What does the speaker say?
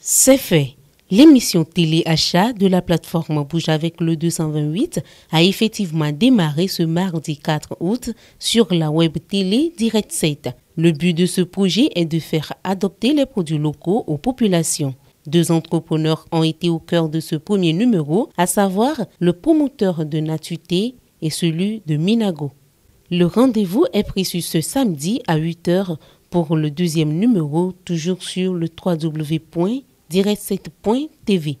C'est fait. L'émission télé-achat de la plateforme Bouge avec le 228 a effectivement démarré ce mardi 4 août sur la web télé Direct 7. Le but de ce projet est de faire adopter les produits locaux aux populations. Deux entrepreneurs ont été au cœur de ce premier numéro, à savoir le promoteur de Natuté et celui de Minago. Le rendez-vous est prévu ce samedi à 8h pour le deuxième numéro, toujours sur le www.direct7.tv.